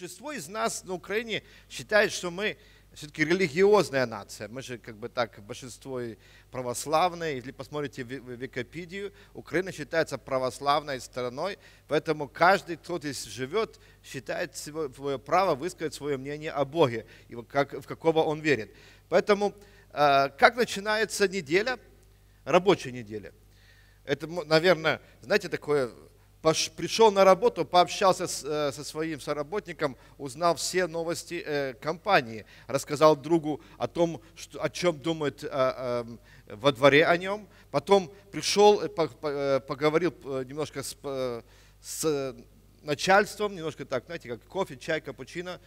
большинство из нас на Украине считает, что мы все-таки религиозная нация. Мы же как бы так, большинство православные. Если посмотрите в Википедию, Украина считается православной страной, поэтому каждый, кто здесь живет, считает свое право высказать свое мнение о Боге, и как, в какого он верит. Поэтому э, как начинается неделя, рабочая неделя? Это, наверное, знаете, такое пришел на работу, пообщался с, э, со своим соработником, узнал все новости э, компании, рассказал другу о том, что, о чем думает э, э, во дворе о нем. Потом пришел, э, э, поговорил немножко с, с начальством, немножко так, знаете, как кофе, чай, капучино,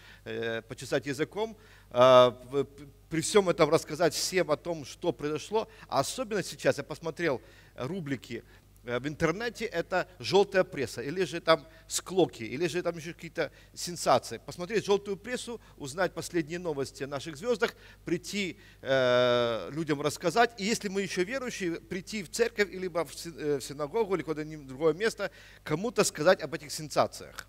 почесать языком, при всем этом рассказать всем о том, что произошло. А особенно сейчас я посмотрел рубрики Э, в интернете это желтая пресса, или же там склоки, или же там еще какие-то сенсации. Посмотреть желтую прессу, узнать последние новости о наших звездах, прийти э, людям рассказать. И если мы еще верующие, прийти в церковь, либо в э, синагогу, или куда-нибудь другое место, кому-то сказать об этих сенсациях.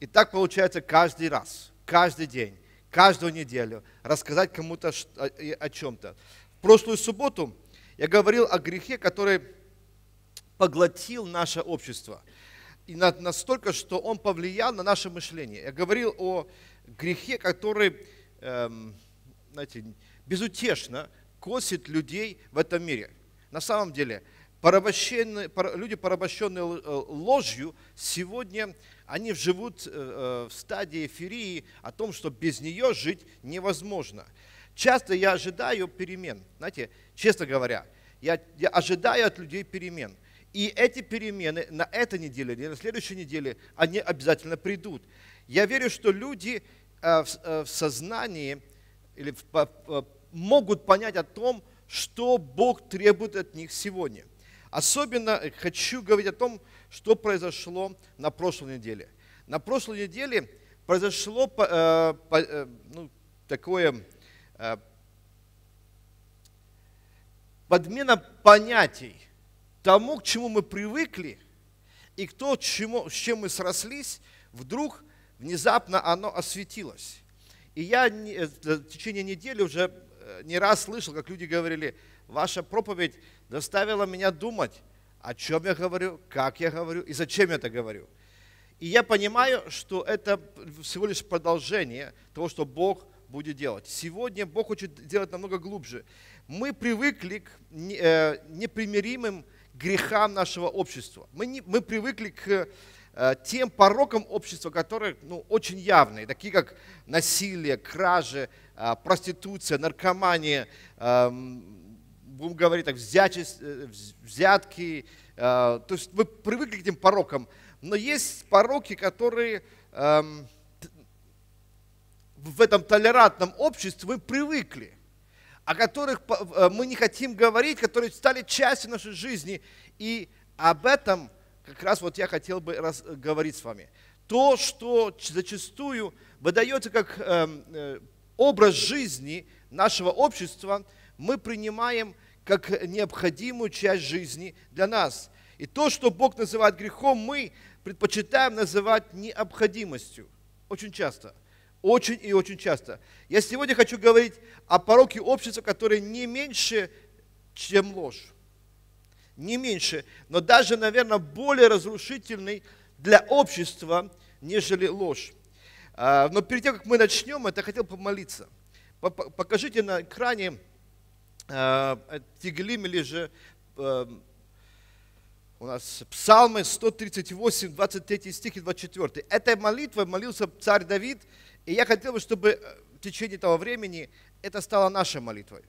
И так получается каждый раз, каждый день, каждую неделю рассказать кому-то э, о, о чем-то. В прошлую субботу я говорил о грехе, который поглотил наше общество. И настолько, что он повлиял на наше мышление. Я говорил о грехе, который, эм, знаете, безутешно косит людей в этом мире. На самом деле, порабощенные, люди, порабощенные э, ложью, сегодня они живут э, э, в стадии эфирии о том, что без нее жить невозможно. Часто я ожидаю перемен. Знаете, честно говоря, я, я ожидаю от людей перемен. И эти перемены на этой неделе или на следующей неделе, они обязательно придут. Я верю, что люди э, э, в сознании или э, могут понять о том, что Бог требует от них сегодня. Особенно хочу говорить о том, что произошло на прошлой неделе. На прошлой неделе произошло ну, такое подмена понятий – тому, к чему мы привыкли, и то, чему, с чем мы срослись, вдруг внезапно оно осветилось. И я в э, течение недели уже э, не раз слышал, как люди говорили, ваша проповедь заставила меня думать, о чем я говорю, как я говорю и зачем я это говорю. И я понимаю, что это всего лишь продолжение того, что Бог будет делать. Сегодня Бог хочет делать намного глубже. Мы привыкли к э, непримиримым грехам нашего общества. Мы, не, мы привыкли к э, тем порокам общества, которые ну, очень явные, такие как насилие, кражи, э, проституция, наркомания, эм, будем говорить так, взяти, э, взятки. То есть мы привыкли к этим порокам. Но есть пороки, которые эм, в этом толерантном обществе мы привыкли о которых э, мы не хотим говорить, которые стали частью нашей жизни. И об этом как раз вот я хотел бы раз, э, говорить с вами. То, что зачастую выдается как эм, э, образ жизни нашего общества, мы принимаем как необходимую часть жизни для нас. И то, что Бог называет грехом, мы предпочитаем называть необходимостью. Очень часто – очень и очень часто. Я сегодня хочу говорить о пороке общества, который не меньше, чем ложь. Не меньше, но даже, наверное, более разрушительный для общества, нежели ложь. А, но перед тем, как мы начнем, это хотел помолиться. Покажите на экране а, Тиглим или же а, у нас Псалмы 138, 23 стих и 24. Этой молитвой молился царь Давид – и я хотел бы, чтобы э, в течение этого времени это стало нашей молитвой.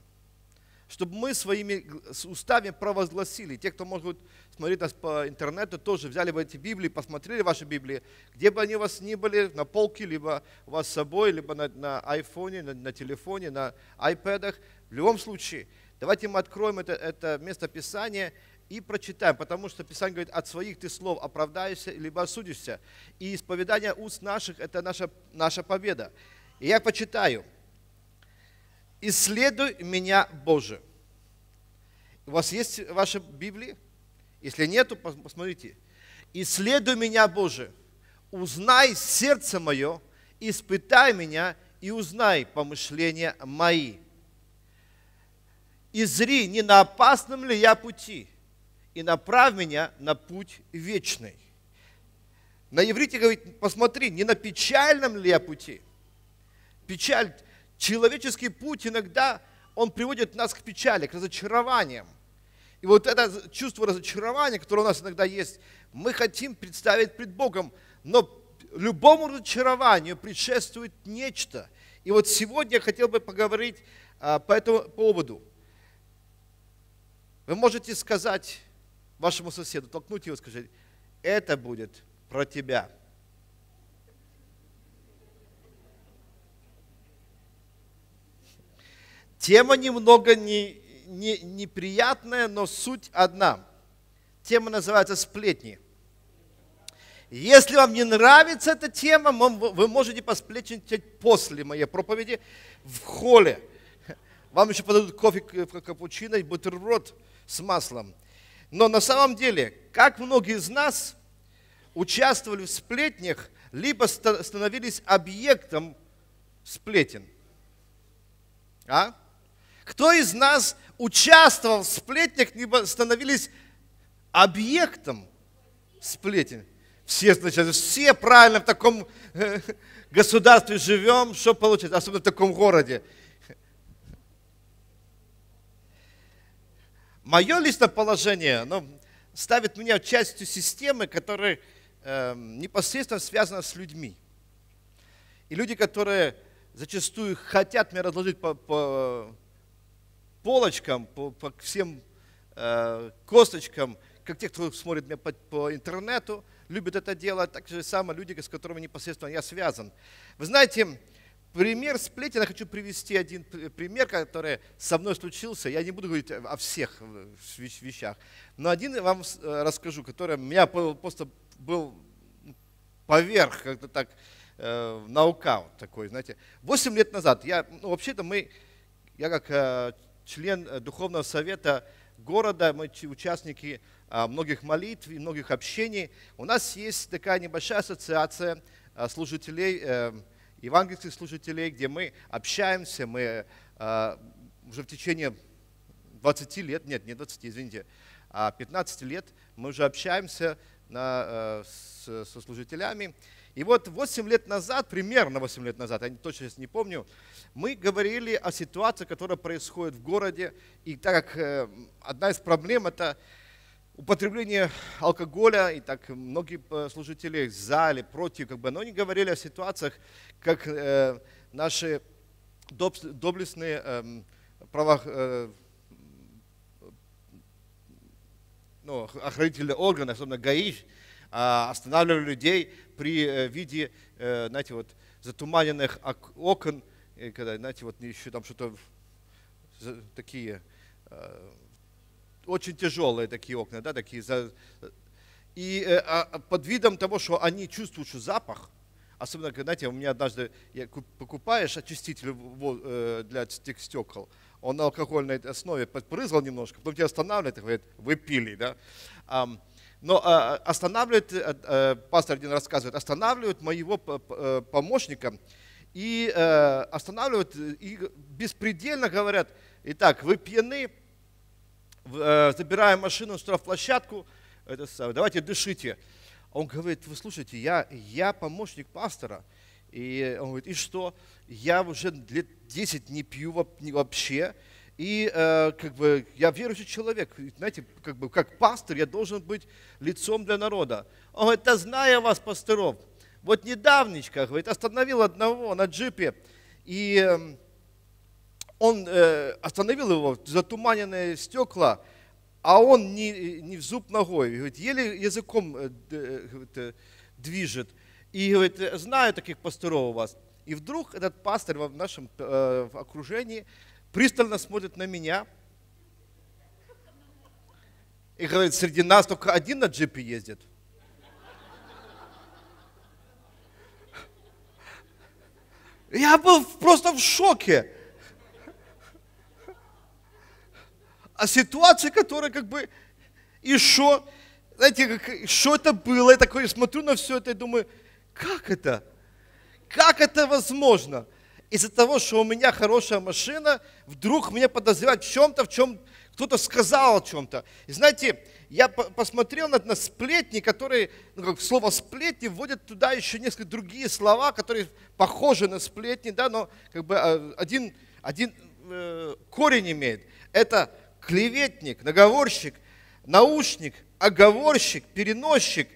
Чтобы мы своими устами провозгласили. Те, кто, может смотреть нас по интернету, тоже взяли бы эти Библии, посмотрели ваши Библии, где бы они у вас ни были, на полке, либо у вас с собой, либо на, на айфоне, на, на телефоне, на айпэдах. В любом случае, давайте мы откроем это, это место Писания – и прочитаем, потому что Писание говорит, от своих ты слов оправдаешься, либо осудишься. И исповедание уст наших – это наша, наша победа. И я почитаю. «Исследуй меня, Боже». У вас есть ваша Библия? Если нету, посмотрите. «Исследуй меня, Боже, узнай сердце мое, испытай меня и узнай помышления мои. И зри, не на опасном ли я пути, и направь меня на путь вечный. На иврите говорит, посмотри, не на печальном ли я пути. Печаль, человеческий путь иногда, он приводит нас к печали, к разочарованиям. И вот это чувство разочарования, которое у нас иногда есть, мы хотим представить пред Богом, но любому разочарованию предшествует нечто. И вот сегодня я хотел бы поговорить а, по этому поводу. Вы можете сказать, вашему соседу, толкнуть его и скажите, это будет про тебя. Тема немного не, не, неприятная, но суть одна. Тема называется «Сплетни». Если вам не нравится эта тема, вы можете посплетничать после моей проповеди в холле. Вам еще подадут кофе капучино и бутерброд с маслом. Но на самом деле, как многие из нас участвовали в сплетнях, либо становились объектом сплетен. А? Кто из нас участвовал в сплетнях, либо становились объектом сплетен? Все, значит, все правильно в таком э, государстве живем, что получится, особенно в таком городе. Мое личное положение оно ставит меня частью системы, которая эм, непосредственно связана с людьми. И люди, которые зачастую хотят меня разложить по, по полочкам, по, по всем э, косточкам, как те, кто смотрит меня по, по интернету, любят это делать, так же самое люди, с которыми непосредственно я связан. Вы знаете, пример сплетен, я хочу привести один пример, который со мной случился. Я не буду говорить о всех э, вещах, но один вам э, расскажу, который меня просто был поверх, как-то так, э, наукаут такой, знаете. Восемь лет назад, я, ну, вообще-то мы, я как член Духовного Совета города, мы участники а, многих молитв и многих общений, у нас есть такая небольшая ассоциация служителей евангельских служителей, где мы общаемся, мы а, уже в течение 20 лет, нет, не 20, извините, а 15 лет мы уже общаемся на, э, с, со служителями. И вот 8 лет назад, примерно 8 лет назад, я точно сейчас не помню, мы говорили о ситуации, которая происходит в городе. И так как э, одна из проблем – это употребление алкоголя, и так многие э, служители за или против, как бы, но они говорили о ситуациях, как э, наши доблестные э, права, э, ну, охранительные органы, особенно ГАИ, а, останавливали людей при э, виде, э, знаете, вот затуманенных окон, когда, знаете, вот еще там что-то такие очень тяжелые такие окна, да, такие. И э, а, а, под видом того, что они чувствуют что запах, особенно, знаете, у меня однажды я покупаешь очиститель э, для этих стекол, он на алкогольной основе подпрызгал немножко, потом тебя останавливает и говорит, вы пили, да. Но а, останавливает, э, пастор один рассказывает, останавливают моего помощника и останавливают, и беспредельно говорят, итак, вы пьяны, Э, забираем машину на штрафплощадку, это самое, давайте дышите. А он говорит, вы слушайте, я, я помощник пастора. И он говорит, и что? Я уже лет 10 не пью вообще. И э, как бы я верующий человек, знаете, как бы как пастор я должен быть лицом для народа. Он говорит, да знаю вас, пасторов. Вот недавнечко, говорит, остановил одного на джипе, и эм, он э, остановил его, затуманенные стекла, а он не, не в зуб ногой, говорит, еле языком э, э, э, движет. И говорит, знаю таких пасторов у вас. И вдруг этот пастор в нашем э, в окружении пристально смотрит на меня и говорит, среди нас только один на джипе ездит. Я был просто в шоке. а ситуация, которая как бы еще, знаете, как, что это было, я такой смотрю на все это и думаю, как это? Как это возможно? Из-за того, что у меня хорошая машина, вдруг меня подозревают в чем-то, в чем кто-то сказал о чем-то. И знаете, я посмотрел на, на сплетни, которые, ну, как слово сплетни вводят туда еще несколько другие слова, которые похожи на сплетни, да, но как бы э, один, один э, корень имеет. Это клеветник, наговорщик, наушник, оговорщик, переносчик,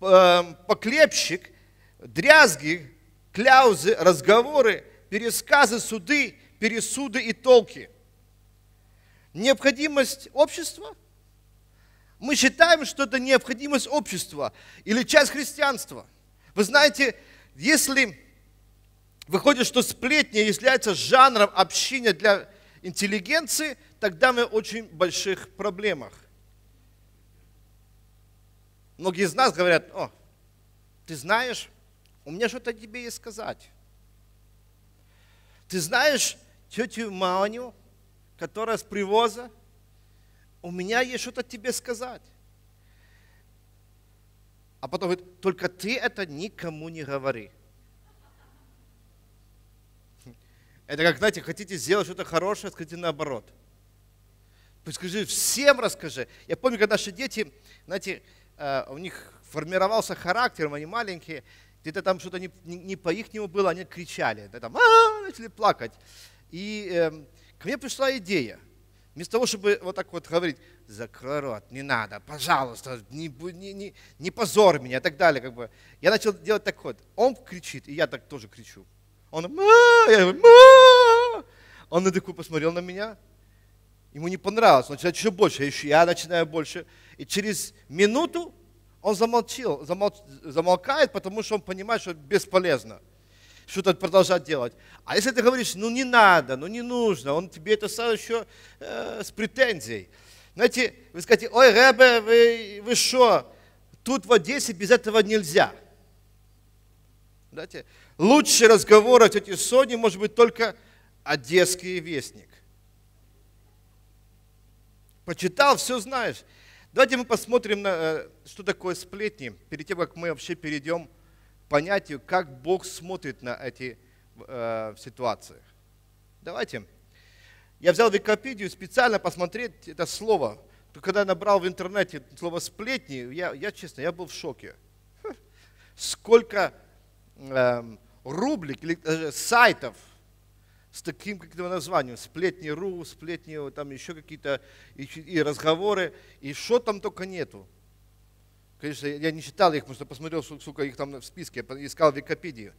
эм, поклепщик, дрязги, кляузы, разговоры, пересказы, суды, пересуды и толки. Необходимость общества? Мы считаем, что это необходимость общества или часть христианства. Вы знаете, если выходит, что сплетни являются жанром общения для интеллигенции, тогда мы в очень больших проблемах. Многие из нас говорят, о, ты знаешь, у меня что-то тебе есть сказать. Ты знаешь тетю Маню, которая с привоза, у меня есть что-то тебе сказать. А потом говорит, только ты это никому не говори. Это как, знаете, хотите сделать что-то хорошее, скажите наоборот. Скажи, всем расскажи. Я помню, когда наши дети, знаете, э, у них формировался характер, они маленькие, где-то там что-то не, не, по ихнему было, они кричали, да, там, начали плакать. И э, эм, ко мне пришла идея. Вместо того, чтобы вот так вот говорить, закрой рот, не надо, пожалуйста, не, не, не, не позорь меня и так далее. Как бы. Я начал делать так вот. Он кричит, и я так тоже кричу. Он, ма! Я говорю, ма! Он на такой посмотрел на меня, ему не понравилось, он начинает еще больше, я, еще, я начинаю больше. И через минуту он замолчил, замолч, замолкает, потому что он понимает, что бесполезно что-то продолжать делать. А если ты говоришь, ну не надо, ну не нужно, он тебе это сразу еще э, с претензией. Знаете, вы скажете, ой, ребе, вы, вы что, тут в Одессе без этого нельзя. Знаете, Лучший разговор о тете Соне может быть только одесский вестник. Почитал, все знаешь. Давайте мы посмотрим, на, э, что такое сплетни, перед тем, как мы вообще перейдем к понятию, как Бог смотрит на эти э, ситуации. Давайте. Я взял Википедию специально посмотреть это слово. Когда я набрал в интернете слово «сплетни», я, я честно, я был в шоке. Сколько Эм, рублик или э, сайтов с таким каким то названием, сплетни.ру, сплетни, там еще какие-то и, и разговоры, и что там только нету. Конечно, я не читал их, потому что посмотрел, сколько их там в списке, искал в Википедии.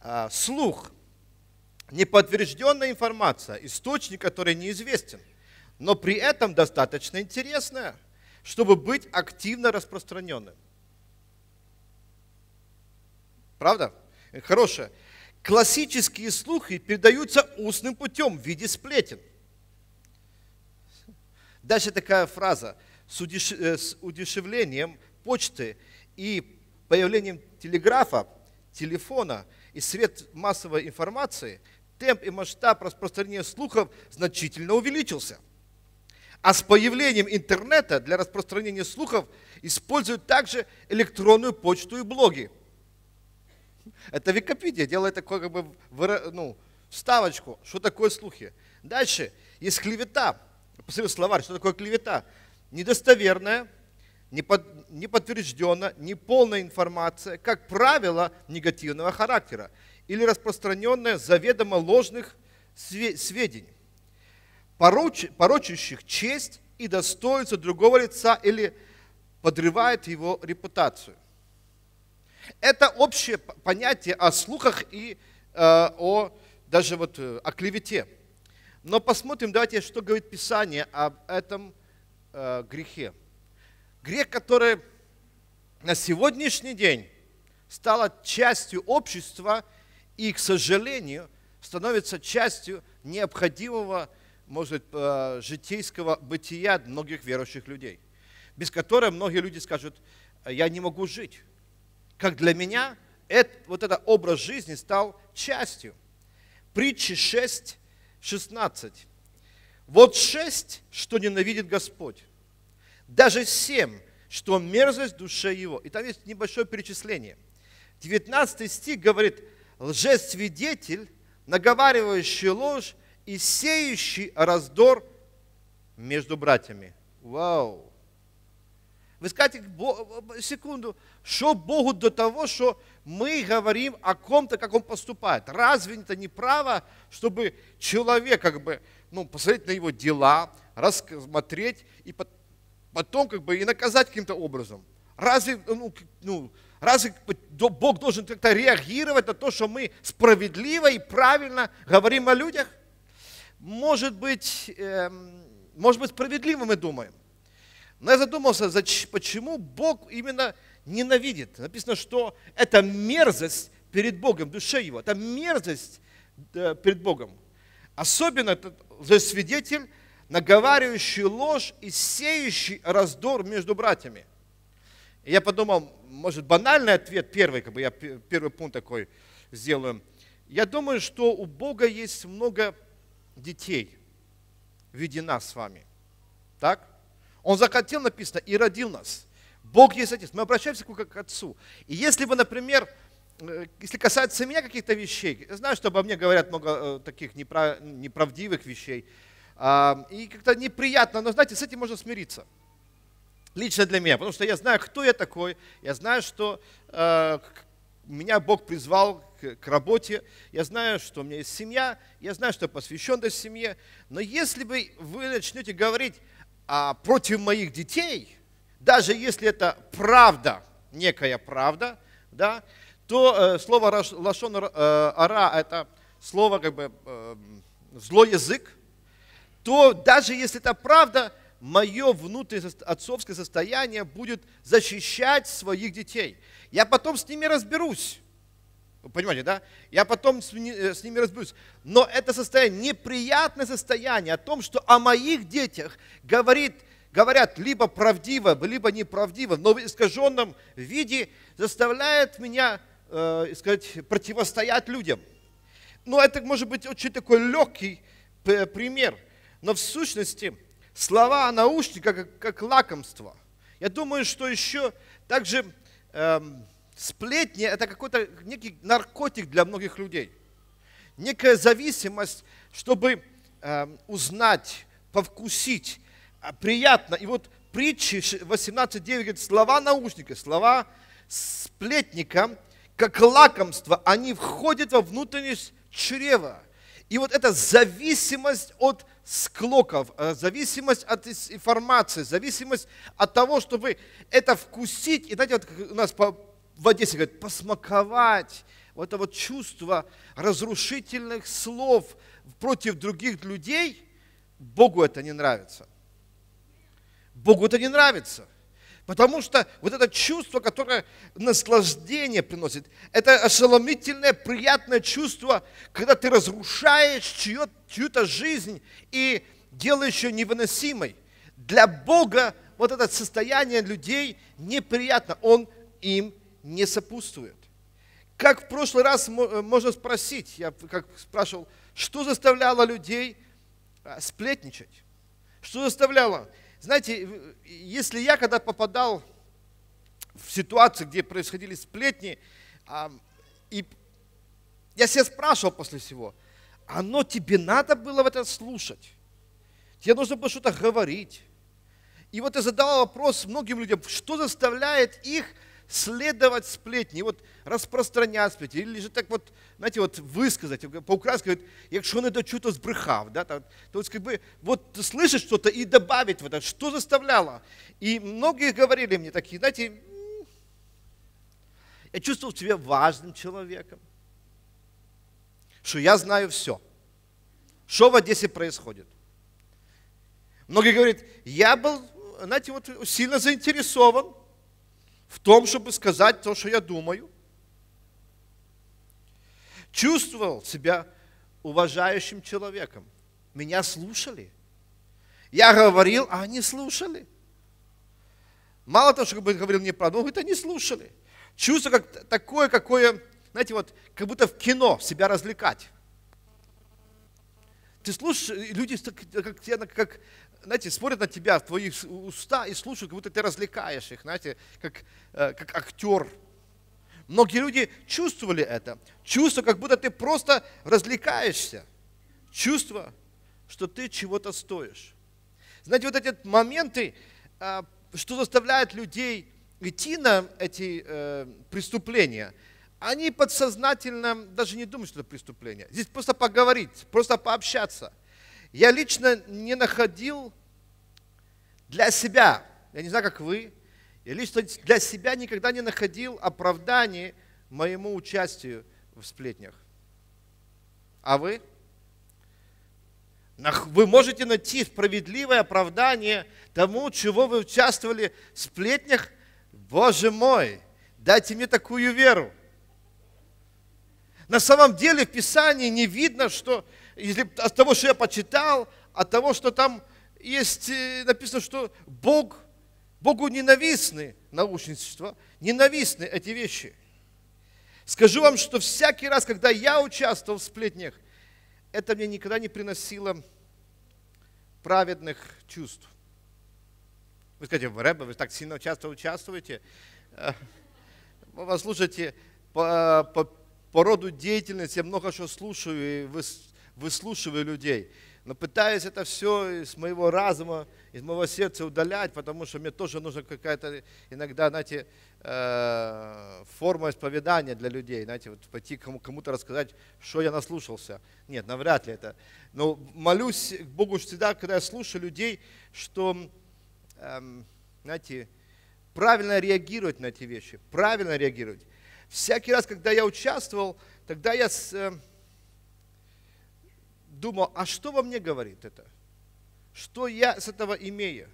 А, слух. Неподтвержденная информация, источник, который неизвестен, но при этом достаточно интересная, чтобы быть активно распространенным. Правда? Хорошее. Классические слухи передаются устным путем в виде сплетен. Дальше такая фраза. С, удеш... Э, с удешевлением почты и появлением телеграфа, телефона и свет массовой информации темп и масштаб распространения слухов значительно увеличился. А с появлением интернета для распространения слухов используют также электронную почту и блоги – это Википедия делает такое как бы ну, вставочку, что такое слухи. Дальше есть клевета. Посмотри словарь, что такое клевета? Недостоверная, неподтвержденная, неполная информация, как правило, негативного характера или распространенная заведомо ложных сведений, порочащих честь и достоинство другого лица или подрывает его репутацию. Это общее понятие о слухах и э, о даже вот э, о клевете. Но посмотрим, давайте, что говорит Писание об этом э, грехе. Грех, который на сегодняшний день стал частью общества и, к сожалению, становится частью необходимого, может, быть, э, житейского бытия многих верующих людей, без которой многие люди скажут, я не могу жить как для меня это, вот этот образ жизни стал частью. Притчи 6, 16. Вот шесть, что ненавидит Господь, даже семь, что мерзость душе его. И там есть небольшое перечисление. 19 стих говорит, лжесвидетель, наговаривающий ложь и сеющий раздор между братьями. Вау! Вы скажете, секунду, что Богу до того, что мы говорим о ком-то, как он поступает? Разве это не право, чтобы человек, как бы, ну, посмотреть на его дела, рассмотреть и потом, как бы, и наказать каким-то образом? Разве, ну, ну, разве Бог должен как-то реагировать на то, что мы справедливо и правильно говорим о людях? Может быть, э, может быть справедливо мы думаем. Но я задумался, почему Бог именно ненавидит. Написано, что это мерзость перед Богом, душе его. Это мерзость э, перед Богом. Особенно этот же свидетель, наговаривающий ложь и сеющий раздор между братьями. И я подумал, может, банальный ответ первый, как бы я первый пункт такой сделаю. Я думаю, что у Бога есть много детей в виде нас с вами. Так? Он захотел, написано, и родил нас. Бог есть Отец. Мы обращаемся к как Отцу. И если бы, например, э, если касается меня каких-то вещей, я знаю, что обо мне говорят много э, таких неправ, неправдивых вещей, а, и как-то неприятно, но знаете, с этим можно смириться. Лично для меня, потому что я знаю, кто я такой, я знаю, что э, меня Бог призвал к, к работе, я знаю, что у меня есть семья, я знаю, что я посвящен этой семье, но если бы вы начнете говорить а, против моих детей, даже если это правда, некая правда, да, то э, слово лашон э, ара это слово как бы э, злой язык, то даже если это правда, мое внутреннее отцовское состояние будет защищать своих детей. Я потом с ними разберусь. Понимаете, да? Я потом э, с, ними разберусь. Но это состояние, неприятное состояние о том, что о моих детях говорит, говорят либо правдиво, либо неправдиво, но в искаженном виде заставляет меня, э, сказать, противостоять людям. Но ну, это может быть очень такой легкий пример. Но в сущности слова о наушниках как, как лакомство. Я думаю, что еще также... Эм, Сплетни – это какой-то некий наркотик для многих людей. Некая зависимость, чтобы э, узнать, повкусить, а, приятно. И вот притчи 18.9 говорит, слова наушника, слова сплетника, как лакомство, они входят во внутренность чрева. И вот эта зависимость от склоков, э, зависимость от информации, зависимость от того, чтобы это вкусить. И знаете, вот у нас в Одессе говорят, посмаковать вот это вот чувство разрушительных слов против других людей, Богу это не нравится. Богу это не нравится. Потому что вот это чувство, которое наслаждение приносит, это ошеломительное, приятное чувство, когда ты разрушаешь чью-то, чью-то жизнь и делаешь ее невыносимой. Для Бога вот это состояние людей неприятно, Он им не сопутствует. Как в прошлый раз э, можно спросить, я как спрашивал, что заставляло людей а, сплетничать? Что заставляло? Знаете, если я когда попадал в ситуации, где происходили сплетни, и я себя спрашивал после всего, оно тебе надо было в это слушать? Тебе нужно было что-то говорить? И вот я задавал вопрос многим людям, что заставляет их следовать сплетни, вот распространять сплетни, или же так вот, знаете, вот высказать, по-украински говорит, якщо не что-то збрехав, да, то, то есть как бы вот слышать что-то и добавить в это, что заставляло. И многие говорили мне такие, знаете, я чувствовал себя важным человеком, что я знаю все, что в Одессе происходит. Многие говорят, я был, знаете, вот сильно заинтересован, в том, чтобы сказать то, что я думаю. Чувствовал себя уважающим человеком. Меня слушали. Я говорил, а они слушали. Мало того, что говорил мне правду, он говорит, они слушали. Чувство как, такое, какое, знаете, вот, как будто в кино себя развлекать. Ты слушаешь, люди как, как, знаете, смотрят на тебя, в твои уста и слушают, как будто ты развлекаешь их, знаете, как, э, как актер. Многие люди чувствовали это. Чувство, как будто ты просто развлекаешься. Чувство, что ты чего-то стоишь. Знаете, вот эти моменты, э, что заставляет людей идти на эти э, преступления, они подсознательно даже не думают, что это преступление. Здесь просто поговорить, просто пообщаться – я лично не находил для себя, я не знаю, как вы, я лично для себя никогда не находил оправданий моему участию в сплетнях. А вы? Вы можете найти справедливое оправдание тому, чего вы участвовали в сплетнях? Боже мой, дайте мне такую веру. На самом деле в Писании не видно, что если, от того, что я почитал, от того, что там есть э, написано, что Бог, Богу ненавистны научничество, ненавистны эти вещи. Скажу вам, что всякий раз, когда я участвовал в сплетнях, это мне никогда не приносило праведных чувств. Вы скажете, Рэба, вы так сильно часто участвуете. Вы э, слушаете по, по, по роду деятельности, я много что слушаю, и вы выслушиваю людей. Но пытаюсь это все из моего разума, из моего сердца удалять, потому что мне тоже нужна какая-то иногда, знаете, э, форма исповедания для людей, знаете, вот пойти кому-то рассказать, что я наслушался. Нет, навряд ли это. Но молюсь к Богу всегда, когда я слушаю людей, что, эм, знаете, правильно реагировать на эти вещи, правильно реагировать. Всякий раз, когда я участвовал, тогда я с э, думал, а что во мне говорит это? Что я с этого имею?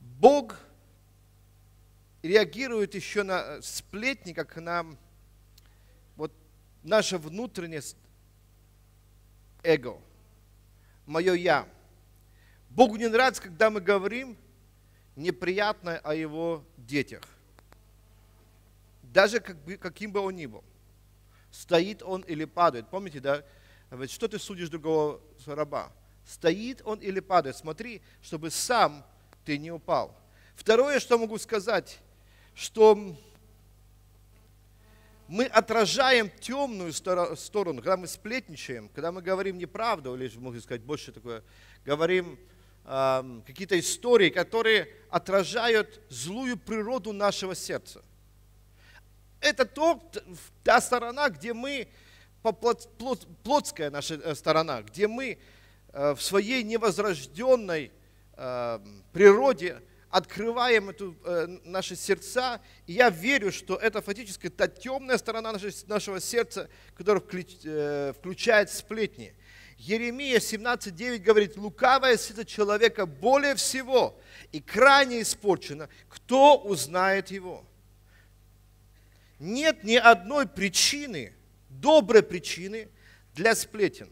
Бог реагирует еще на э, сплетни, как на вот наше внутреннее эго, мое я. Богу не нравится, когда мы говорим неприятное о его детях. Даже как бы, каким бы он ни был. Стоит он или падает. Помните, да? Говорит, а что ты судишь другого раба? Стоит он или падает? Смотри, чтобы сам ты не упал. Второе, что могу сказать, что мы отражаем темную сторону, когда мы сплетничаем, когда мы говорим неправду, или, можно сказать, больше такое, говорим э, какие-то истории, которые отражают злую природу нашего сердца. Это то, та сторона, где мы плотская наша э, сторона, где мы э, в своей невозрожденной э, природе открываем эту, наши сердца. И я верю, что это фактически та темная сторона нашего сердца, которая включает сплетни. Еремия 17.9 говорит, лукавое сердце человека более всего и крайне испорчено. Кто узнает его? Нет ни одной причины – добрые причины для сплетен.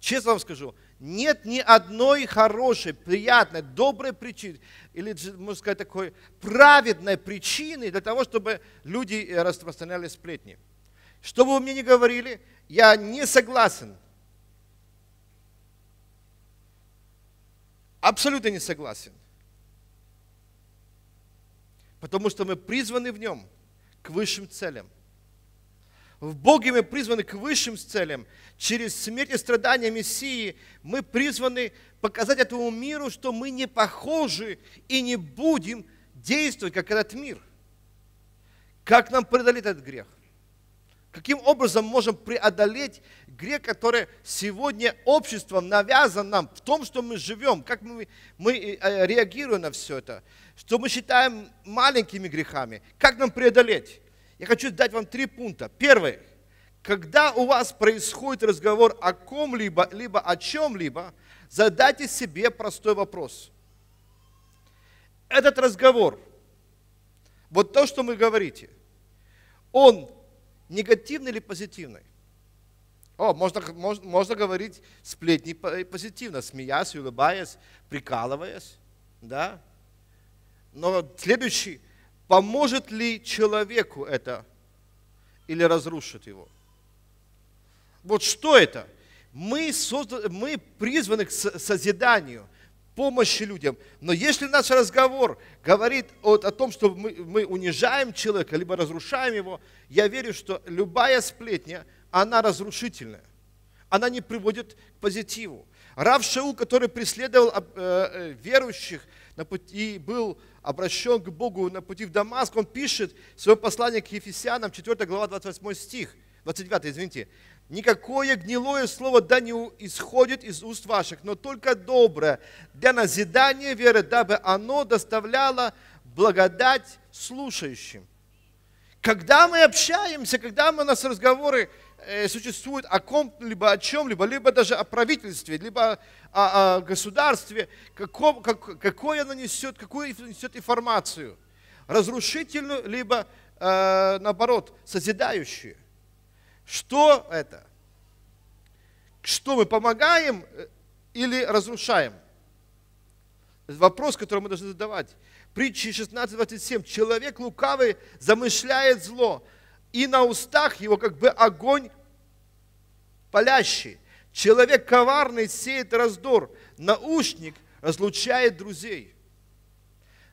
Честно вам скажу, нет ни одной хорошей, приятной, доброй причины, или, можно сказать, такой праведной причины для того, чтобы люди э, распространяли сплетни. Что бы вы мне ни говорили, я не согласен. Абсолютно не согласен. Потому что мы призваны в нем к высшим целям – в Боге мы призваны к высшим целям. Через смерть и страдания Мессии мы призваны показать этому миру, что мы не похожи и не будем действовать, как этот мир. Как нам преодолеть этот грех? Каким образом можем преодолеть грех, который сегодня обществом навязан нам, в том, что мы живем, как мы, мы э, реагируем на все это, что мы считаем маленькими грехами, как нам преодолеть? Я хочу дать вам три пункта. Первый. Когда у вас происходит разговор о ком-либо, либо о чем-либо, задайте себе простой вопрос. Этот разговор, вот то, что вы говорите, он негативный или позитивный? О, можно, можно, можно говорить сплетни позитивно, смеясь, улыбаясь, прикалываясь, да? Но следующий Поможет ли человеку это или разрушит его? Вот что это? Мы, созда... мы призваны к созиданию, помощи людям. Но если наш разговор говорит вот о том, что мы, мы унижаем человека, либо разрушаем его, я верю, что любая сплетня, она разрушительная. Она не приводит к позитиву. Рав Шау, который преследовал э, э, верующих, на пути, был обращен к Богу на пути в Дамаск, он пишет свое послание к Ефесянам, 4 глава, 28 стих, 29, извините. «Никакое гнилое слово да не исходит из уст ваших, но только доброе для назидания веры, дабы оно доставляло благодать слушающим». Когда мы общаемся, когда мы у нас разговоры Э, существует о ком-либо, о чем-либо, либо даже о правительстве, либо о, о государстве, каком, как, какой она несет, какую несет информацию, разрушительную, либо э, наоборот, созидающую. Что это? Что мы помогаем э, или разрушаем? Это вопрос, который мы должны задавать. Притчи 16.27. Человек лукавый замышляет зло, и на устах его как бы огонь палящий. Человек коварный сеет раздор, наушник разлучает друзей.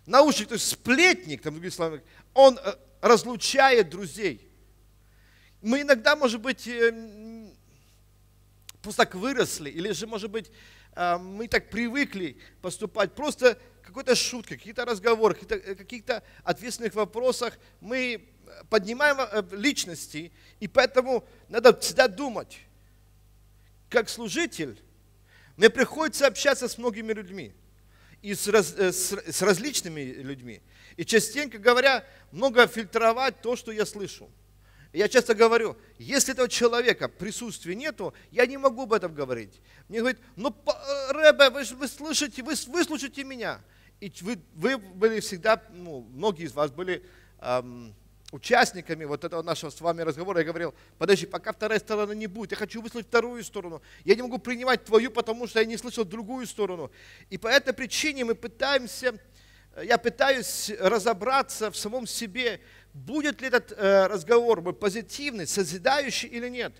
Наушник, то есть сплетник, там другие слова, он э, разлучает друзей. Мы иногда, может быть, э, просто так выросли, или же, может быть, э, мы так привыкли поступать. Просто какой-то шутка, какие-то разговоры, какие каких-то ответственных вопросах мы поднимаем э, личности, и поэтому надо всегда думать. Как служитель, мне приходится общаться с многими людьми и с, раз, э, с, с различными людьми. И частенько говоря, много фильтровать то, что я слышу. Я часто говорю, если этого человека присутствия нету, я не могу об этом говорить. Мне говорит, ну, э, Рэбе, вы, вы слышите, вы выслушайте меня. И вы, вы были всегда, ну, многие из вас были эм, участниками вот этого нашего с вами разговора, я говорил, подожди, пока вторая сторона не будет, я хочу выслушать вторую сторону. Я не могу принимать твою, потому что я не слышал другую сторону. И по этой причине мы пытаемся, э, я пытаюсь разобраться в самом себе, будет ли этот э, разговор мой позитивный, созидающий или нет.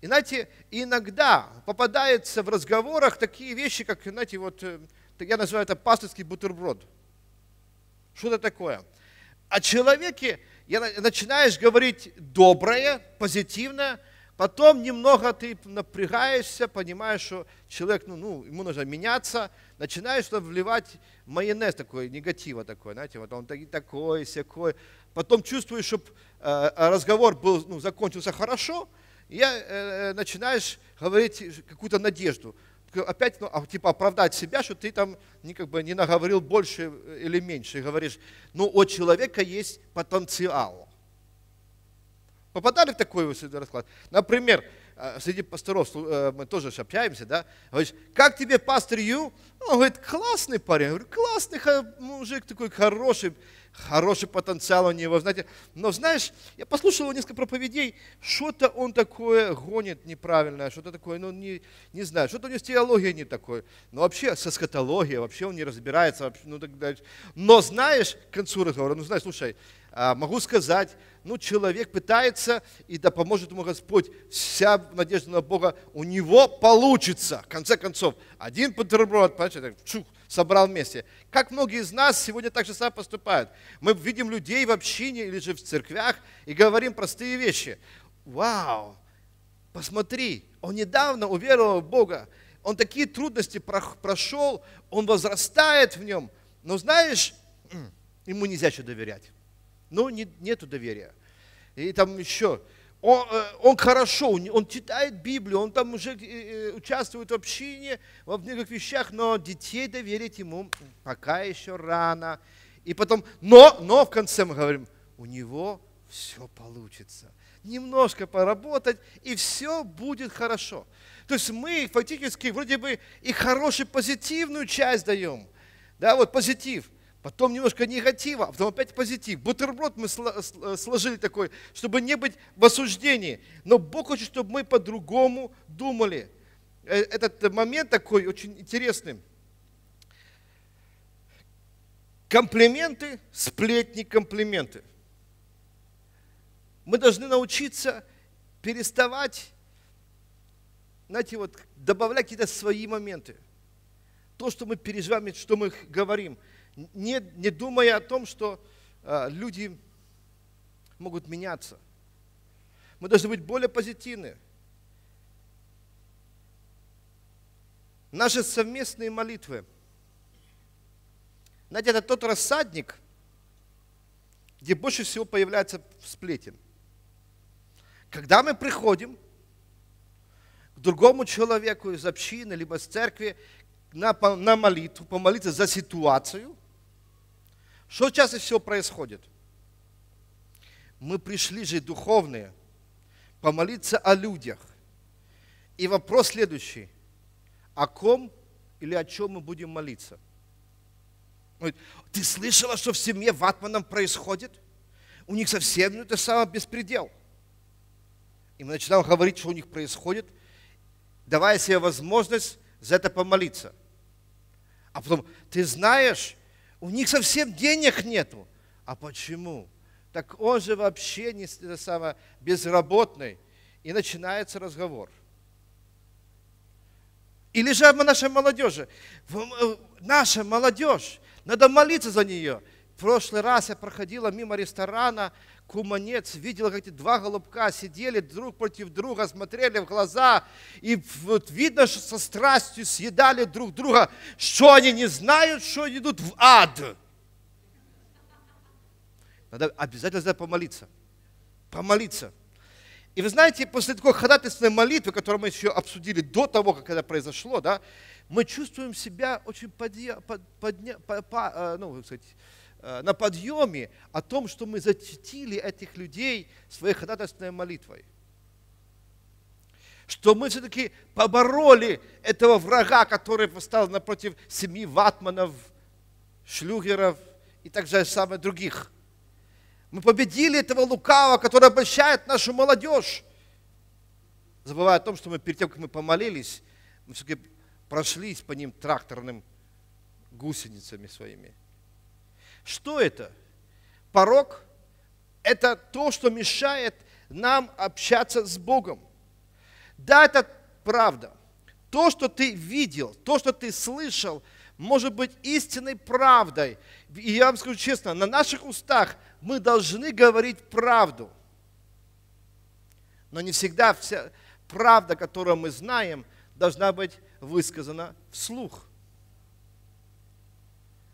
И знаете, иногда попадаются в разговорах такие вещи, как, знаете, вот э, я называю это пастырский бутерброд. Что это такое? О а человеке, я начинаешь говорить доброе, позитивное, потом немного ты напрягаешься, понимаешь, что человек, ну, ну ему нужно меняться, начинаешь вливать майонез такой, негатива такой, знаете, вот он такой, всякой. Потом чувствуешь, чтобы э, э, разговор был, ну, закончился хорошо, и я, э, э начинаешь говорить какую-то надежду опять, ну, а, типа, оправдать себя, что ты там не, как бы, не наговорил больше э, или меньше. И говоришь, ну, у человека есть потенциал. Попадали в такой расклад? Например, э, среди пасторов э, мы тоже общаемся, да? Говоришь, как тебе пастор Ю? Он говорит, классный парень. Я говорю, классный мужик такой хороший хороший потенциал у него, знаете. Но знаешь, я послушал несколько проповедей, что-то он такое гонит неправильное, что-то такое, ну не, не знаю, что-то у него с теологией не такое. Но вообще с эскатологией, вообще он не разбирается, вообще, ну так дальше. Но знаешь, к концу разговора, ну знаешь, слушай, а, могу сказать, ну человек пытается, и да поможет ему Господь, вся надежда на Бога у него получится. В конце концов, один бутерброд, понимаешь, так, чух, собрал вместе. Как многие из нас сегодня так же сам поступают. Мы видим людей в общине или же в церквях и говорим простые вещи. Вау, посмотри, он недавно уверовал в Бога, он такие трудности прошел, он возрастает в нем. Но знаешь, ему нельзя еще доверять. Ну, нет нету доверия. И там еще он, э, он хорошо, он читает Библию, он там уже э, э, участвует в общине, во многих вещах, но детей доверить ему пока еще рано. И потом, но, но в конце мы говорим, у него все получится. Немножко поработать, и все будет хорошо. То есть мы фактически вроде бы и хорошую позитивную часть даем. Да, вот позитив потом немножко негатива, а потом опять позитив. Бутерброд мы э, сложили такой, чтобы не быть в осуждении. Но Бог хочет, чтобы мы по-другому думали. Э, этот момент такой очень интересный. Комплименты, сплетни, комплименты. Мы должны научиться переставать, знаете, вот добавлять какие-то свои моменты. То, что мы переживаем, что мы говорим – не, не думая о том, что э, люди могут меняться. Мы должны быть более позитивны. Наши совместные молитвы. Знаете, это тот рассадник, где больше всего появляется сплетен. Когда мы приходим к другому человеку из общины, либо с церкви, на, на молитву, помолиться за ситуацию – что сейчас и все происходит? Мы пришли же духовные помолиться о людях. И вопрос следующий. О ком или о чем мы будем молиться? Ну, ты слышала, что в семье ватманов происходит? У них совсем ну, это самое беспредел. И мы начинаем говорить, что у них происходит, давая себе возможность за это помолиться. А потом, ты знаешь, у них совсем денег нету. А почему? Так он же вообще не самое, безработный. И начинается разговор. Или же о нашей молодежи. Э, наша молодежь, надо молиться за нее – в прошлый раз я проходила мимо ресторана «Куманец», видела, как эти два голубка сидели друг против друга, смотрели в глаза, и вот видно, что со страстью съедали друг друга, что они не знают, что идут в ад. Надо обязательно за помолиться. Помолиться. И вы знаете, после такой ходатайственной молитвы, которую мы еще обсудили до того, как это произошло, да, мы чувствуем себя очень подня, под, подня, по, по, э, ну, сказать, Э, на подъеме о том, что мы защитили этих людей своей ходатайственной молитвой. Что мы все-таки побороли этого врага, который встал напротив семьи ватманов, шлюгеров и также самых других. Мы победили этого лукава, который обольщает нашу молодежь. Забывая о том, что мы перед тем, как мы помолились, мы все-таки прошлись по ним тракторным гусеницами своими – что это? Порог – это то, что мешает нам общаться с Богом. Да, это правда. То, что ты видел, то, что ты слышал, может быть истинной правдой. И я вам скажу честно, на наших устах мы должны говорить правду. Но не всегда вся правда, которую мы знаем, должна быть высказана вслух.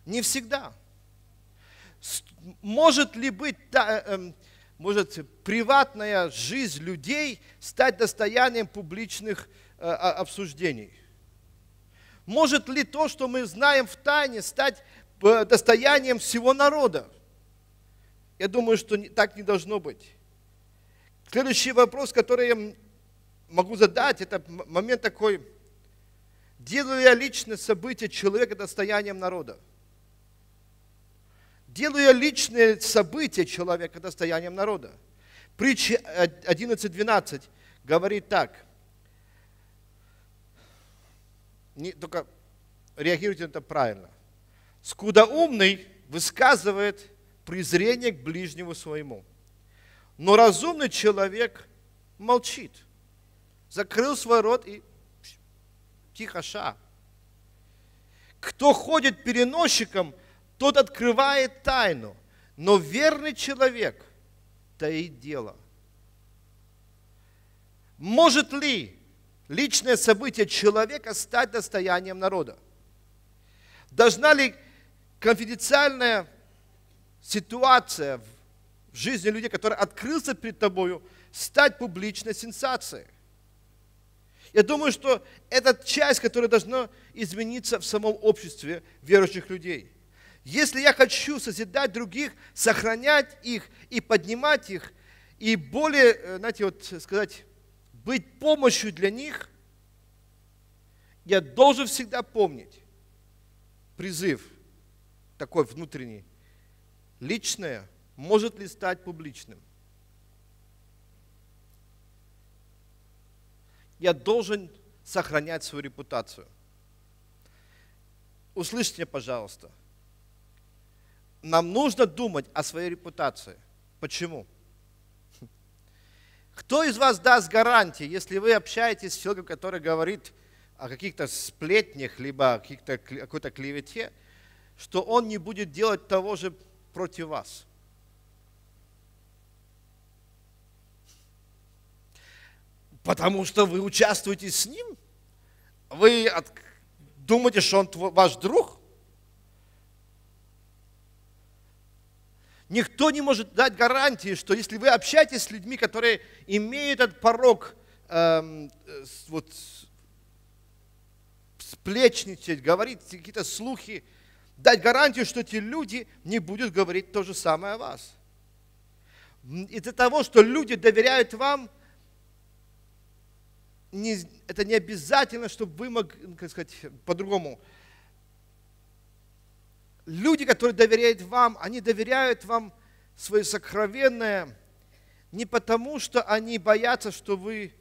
Не всегда. Может ли быть, э, эм, может приватная жизнь людей стать достоянием публичных э, обсуждений? Может ли то, что мы знаем в тайне, стать э, достоянием всего народа? Я думаю, что так не должно быть. Следующий вопрос, который я могу задать, это момент такой, делаю я личное событие человека достоянием народа? делая личные события человека достоянием народа. Притча 11.12 говорит так. Не, только реагируйте на это правильно. Скудоумный высказывает презрение к ближнему своему. Но разумный человек молчит. Закрыл свой рот и тихо ша. Кто ходит переносчиком, тот открывает тайну, но верный человек таит дело. Может ли личное событие человека стать достоянием народа? Должна ли конфиденциальная ситуация в жизни людей, которая открылся перед тобою, стать публичной сенсацией? Я думаю, что это часть, которая должна измениться в самом обществе верующих людей – если я хочу созидать других, сохранять их и поднимать их, и более, э, знаете, вот сказать, быть помощью для них, я должен всегда помнить призыв такой внутренний. Личное может ли стать публичным? Я должен сохранять свою репутацию. Услышьте, пожалуйста, нам нужно думать о своей репутации. Почему? Кто из вас даст гарантии, если вы общаетесь с человеком, который говорит о каких-то сплетнях, либо о, какой-то клевете, что он не будет делать того же против вас? Потому что вы участвуете с ним? Вы думаете, что он ваш друг? Никто не может дать гарантии, что если вы общаетесь с людьми, которые имеют этот порог эм, э, вот, сплечничать, говорить какие-то слухи, дать гарантию, что эти люди не будут говорить то же самое о вас. Из-за того, что люди доверяют вам, не, это не обязательно, чтобы вы могли, как сказать, по-другому, люди, которые доверяют вам, они доверяют вам свое сокровенное не потому, что они боятся, что вы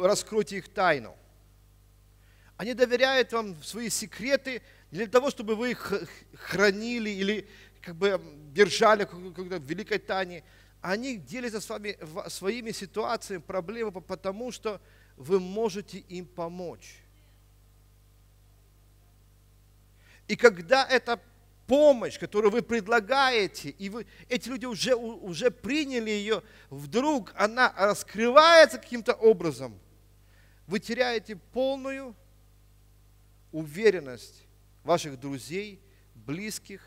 раскроете их тайну. Они доверяют вам свои секреты не для того, чтобы вы их хранили или как бы держали в великой тайне. Они делятся с вами своими ситуациями, проблемами, потому что вы можете им помочь. И когда эта помощь, которую вы предлагаете, и вы, эти люди уже, уже приняли ее, вдруг она раскрывается каким-то образом, вы теряете полную уверенность ваших друзей, близких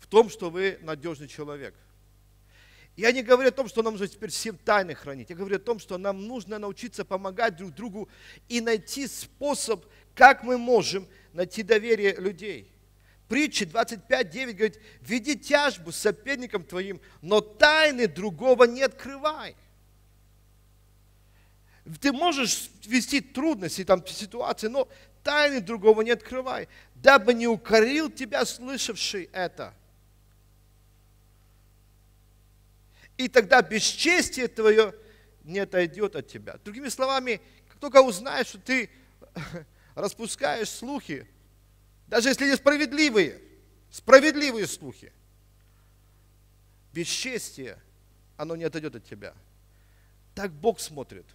в том, что вы надежный человек. Я не говорю о том, что нам нужно теперь всем тайны хранить. Я говорю о том, что нам нужно научиться помогать друг другу и найти способ, как мы можем – найти доверие людей. Притчи 25.9 говорит, веди тяжбу с соперником твоим, но тайны другого не открывай. Ты можешь вести трудности, там, ситуации, но тайны другого не открывай, дабы не укорил тебя, слышавший это. И тогда бесчестие твое не отойдет от тебя. Другими словами, как только узнаешь, что ты распускаешь слухи, даже если несправедливые, справедливые слухи, бесчестие, оно не отойдет от тебя. Так Бог смотрит.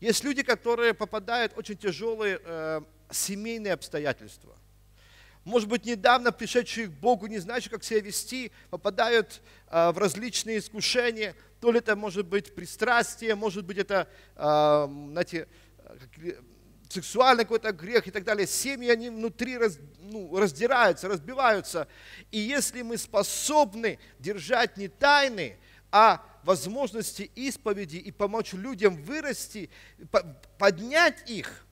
Есть люди, которые попадают в очень тяжелые э, семейные обстоятельства. Может быть, недавно пришедшие к Богу, не знающие, как себя вести, попадают э, в различные искушения. То ли это может быть пристрастие, может быть, это, э, знаете, э, сексуальный какой-то грех и так далее, семьи, они внутри раз, ну, раздираются, разбиваются. И если мы способны держать не тайны, а возможности исповеди и помочь людям вырасти, поднять их,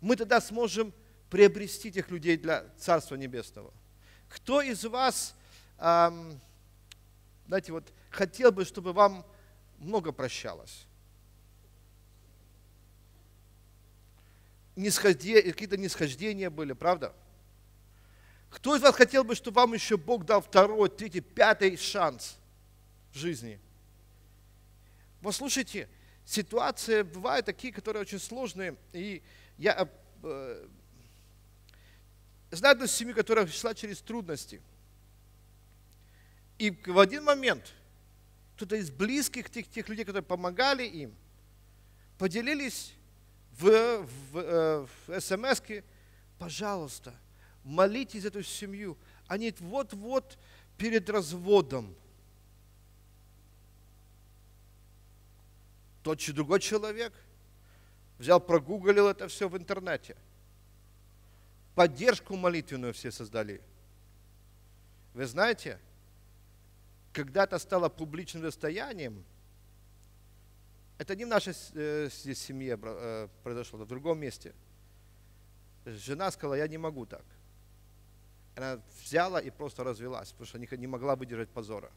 мы тогда сможем приобрести этих людей для Царства Небесного. Кто из вас, эм, знаете, вот хотел бы, чтобы вам много прощалось? какие-то нисхождения были, правда? Кто из вас хотел бы, чтобы вам еще Бог дал второй, третий, пятый шанс в жизни? слушайте, ситуации бывают такие, которые очень сложные. И я э, знаю одну семью, которая шла через трудности. И в один момент кто-то из близких, тех, тех людей, которые помогали им, поделились в, в, э, в смс пожалуйста, молитесь за эту семью. Они вот-вот перед разводом. Тот же другой человек взял, прогуглил это все в интернете. Поддержку молитвенную все создали. Вы знаете, когда это стало публичным достоянием – это не в нашей здесь э, семье э, произошло, это в другом месте. Жена сказала, я не могу так. Она взяла и просто развелась, потому что не могла выдержать позора.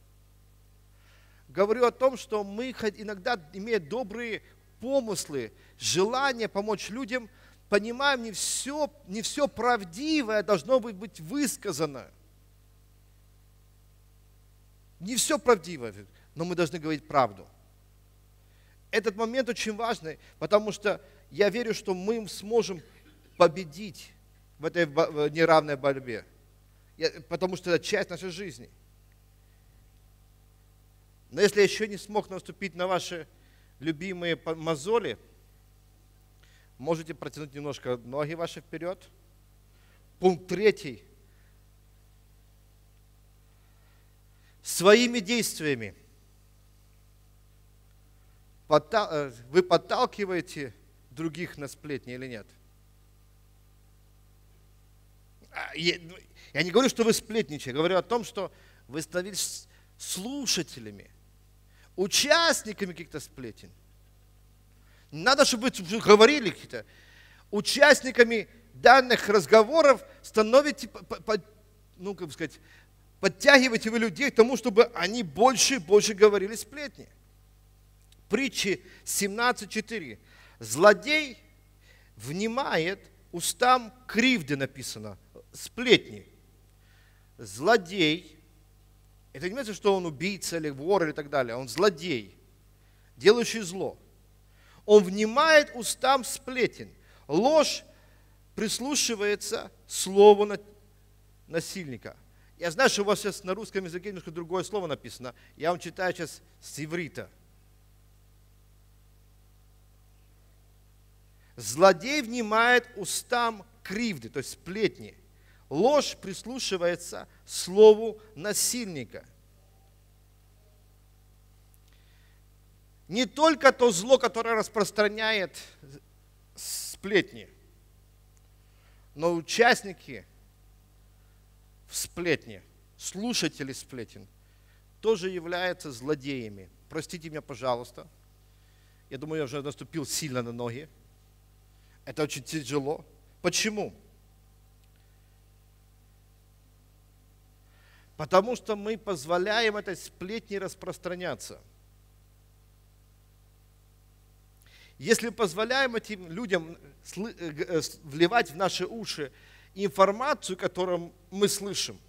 Говорю о том, что мы иногда, имея добрые помыслы, желание помочь людям, понимаем, не все, не все правдивое должно быть, быть высказано. Не все правдивое, но мы должны говорить правду этот момент очень важный, потому что я верю, что мы сможем победить в этой неравной борьбе, потому что это часть нашей жизни. Но если я еще не смог наступить на ваши любимые мозоли, можете протянуть немножко ноги ваши вперед. Пункт третий. Своими действиями – Э, вы подталкиваете других на сплетни или нет? А, ну, я не говорю, что вы сплетничаете, я говорю о том, что вы становитесь слушателями, участниками каких-то сплетен. Надо, чтобы вы говорили какие-то. Участниками данных разговоров становитесь, ну, как бы сказать, подтягиваете вы людей к тому, чтобы они больше и больше говорили сплетни притчи 17.4. Злодей внимает устам кривды написано, сплетни. Злодей, это не значит, что он убийца или вор или так далее, он злодей, делающий зло. Он внимает устам сплетен. Ложь прислушивается слову насильника. Я знаю, что у вас сейчас на русском языке немножко другое слово написано. Я вам читаю сейчас с иврита – Злодей внимает устам кривды, то есть сплетни. Ложь прислушивается слову насильника. Не только то зло, которое распространяет сплетни, но участники в сплетне, слушатели сплетен, тоже являются злодеями. Простите меня, пожалуйста. Я думаю, я уже наступил сильно на ноги. Это очень тяжело. Почему? Потому что мы позволяем этой сплетни распространяться. Если позволяем этим людям э, э, вливать в наши уши информацию, которую мы слышим,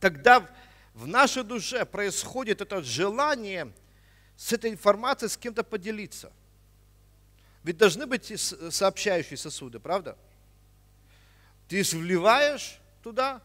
тогда в нашей душе происходит это желание с этой информацией с кем-то поделиться – ведь должны быть сообщающие сосуды, правда? Ты вливаешь туда,